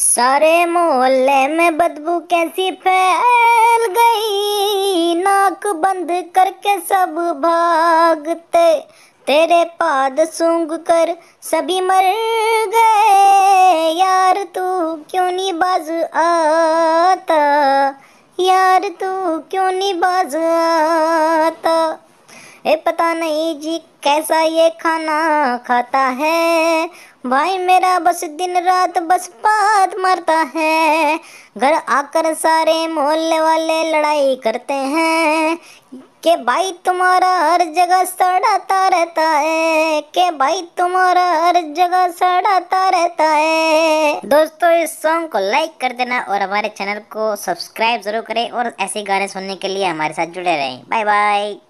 सारे मोहल्ले में बदबू कैसी फैल गई नाक बंद करके सब भागते तेरे पाद सूंघ कर सभी मर गए यार तू क्यों नहीं बाज आता यार तू क्यों नहीं बाज आता ए पता नहीं जी कैसा ये खाना खाता है भाई मेरा बस दिन रात बस पात मारता है घर आकर सारे मोहल्ले वाले लड़ाई करते हैं के भाई तुम्हारा हर जगह सड़ाता रहता है के भाई तुम्हारा हर जगह सड़ाता रहता है दोस्तों इस सॉन्ग को लाइक कर देना और हमारे चैनल को सब्सक्राइब जरूर करें और ऐसे गाने सुनने के लिए हमारे साथ जुड़े रहें बाय बाय